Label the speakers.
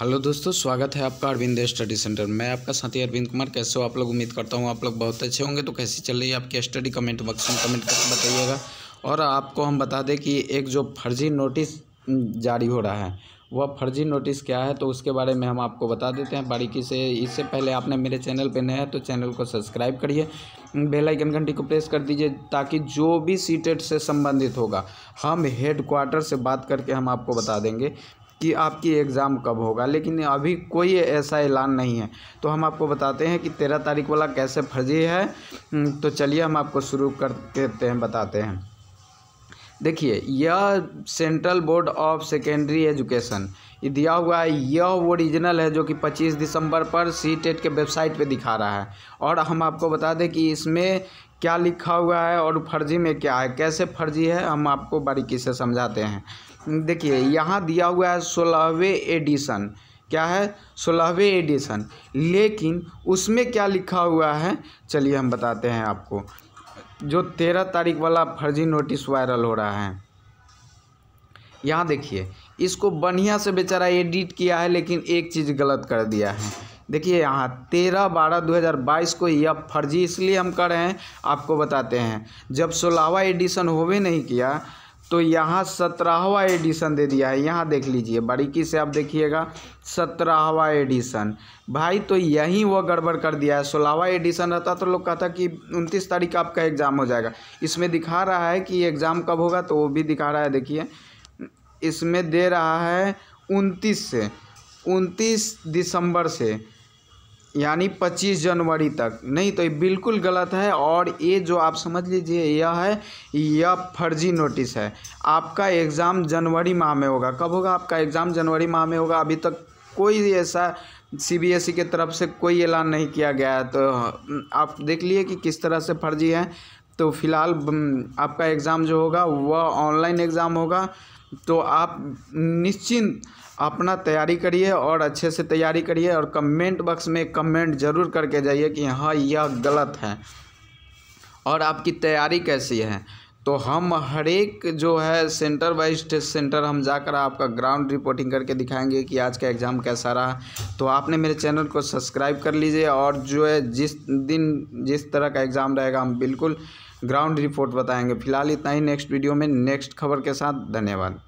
Speaker 1: hello दोस्तों स्वागत है आपका अरविंद स्टडी सेंटर मैं आपका साथी अरविंद कुमार कैसे हो आप लोग उम्मीद करता हूँ आप लोग बहुत अच्छे होंगे तो कैसी चल रही है आपकी स्टडी कमेंट बॉक्स में कमेंट करके बताइएगा और आपको हम बता दें कि एक जो फर्जी नोटिस जारी हो रहा है वह फर्जी नोटिस क्या है तो उसके बारे में हम आपको बता देते हैं बारीकी से इससे पहले आपने मेरे चैनल पर नया है तो चैनल को सब्सक्राइब करिए बेल आइकन घंटी को प्रेस कर दीजिए ताकि जो भी सीटेट से संबंधित होगा हम हेडक्वार्टर से बात करके हम आपको बता देंगे कि आपकी एग्ज़ाम कब होगा लेकिन अभी कोई ऐसा ऐलान नहीं है तो हम आपको बताते हैं कि तेरह तारीख वाला कैसे फर्जी है हम्म, तो चलिए हम आपको शुरू कर देते हैं बताते हैं देखिए यह Central Board of Secondary Education दिया हुआ है यह ओरिजिनल है जो कि 25 दिसंबर पर सी टेट e के वेबसाइट पे दिखा रहा है और हम आपको बता दें कि इसमें क्या लिखा हुआ है और फर्जी में क्या है कैसे फर्जी है हम आपको बारीकी से समझाते हैं देखिए यहाँ दिया हुआ है सोलहवें एडिशन क्या है सोलहवें एडिशन लेकिन उसमें क्या लिखा हुआ है चलिए हम बताते हैं आपको जो तेरह तारीख वाला फर्जी नोटिस वायरल हो रहा है यहाँ देखिए इसको बढ़िया से बेचारा एडिट किया है लेकिन एक चीज़ गलत कर दिया है देखिए यहाँ तेरह बारह दो हज़ार बाईस को यह फर्जी इसलिए हम कर रहे हैं आपको बताते हैं जब सोलहवा एडिशन होवे नहीं किया तो यहाँ सत्रहवा एडिशन दे दिया है यहाँ देख लीजिए बारीकी से आप देखिएगा सत्रहवा एडिशन भाई तो यहीं वो गड़बड़ कर दिया है सोलहवा एडिशन रहता तो लोग कहता कि उनतीस तारीख का आपका एग्ज़ाम हो जाएगा इसमें दिखा रहा है कि एग्ज़ाम कब होगा तो वो भी दिखा रहा है देखिए इसमें दे रहा है उनतीस से उनतीस दिसंबर से यानी 25 जनवरी तक नहीं तो ये बिल्कुल गलत है और ये जो आप समझ लीजिए यह है यह फर्जी नोटिस है आपका एग्ज़ाम जनवरी माह में होगा कब होगा आपका एग्ज़ाम जनवरी माह में होगा अभी तक कोई ऐसा सीबीएसई के तरफ से कोई ऐलान नहीं किया गया है तो आप देख लिए कि किस तरह से फर्जी है तो फ़िलहाल आपका एग्ज़ाम जो होगा वह ऑनलाइन एग्ज़ाम होगा तो आप निश्चिंत अपना तैयारी करिए और अच्छे से तैयारी करिए और कमेंट बॉक्स में कमेंट ज़रूर करके जाइए कि हाँ यह गलत है और आपकी तैयारी कैसी है तो हम हर एक जो है सेंटर वाइज टेस्ट सेंटर हम जाकर आपका ग्राउंड रिपोर्टिंग करके दिखाएंगे कि आज का एग्ज़ाम कैसा रहा तो आपने मेरे चैनल को सब्सक्राइब कर लीजिए और जो है जिस दिन जिस तरह का एग्ज़ाम रहेगा हम बिल्कुल ग्राउंड रिपोर्ट बताएंगे फिलहाल इतना ही नेक्स्ट वीडियो में नेक्स्ट खबर के साथ धन्यवाद